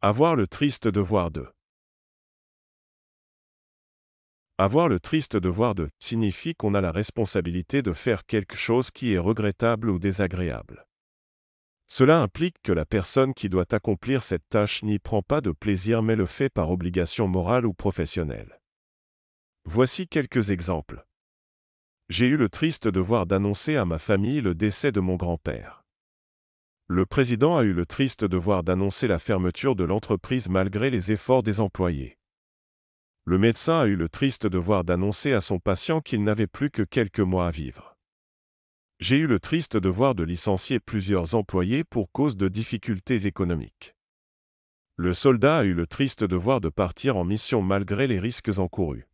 Avoir le triste devoir de. Avoir le triste devoir de signifie qu'on a la responsabilité de faire quelque chose qui est regrettable ou désagréable. Cela implique que la personne qui doit accomplir cette tâche n'y prend pas de plaisir mais le fait par obligation morale ou professionnelle. Voici quelques exemples. J'ai eu le triste devoir d'annoncer à ma famille le décès de mon grand-père. Le président a eu le triste devoir d'annoncer la fermeture de l'entreprise malgré les efforts des employés. Le médecin a eu le triste devoir d'annoncer à son patient qu'il n'avait plus que quelques mois à vivre. J'ai eu le triste devoir de licencier plusieurs employés pour cause de difficultés économiques. Le soldat a eu le triste devoir de partir en mission malgré les risques encourus.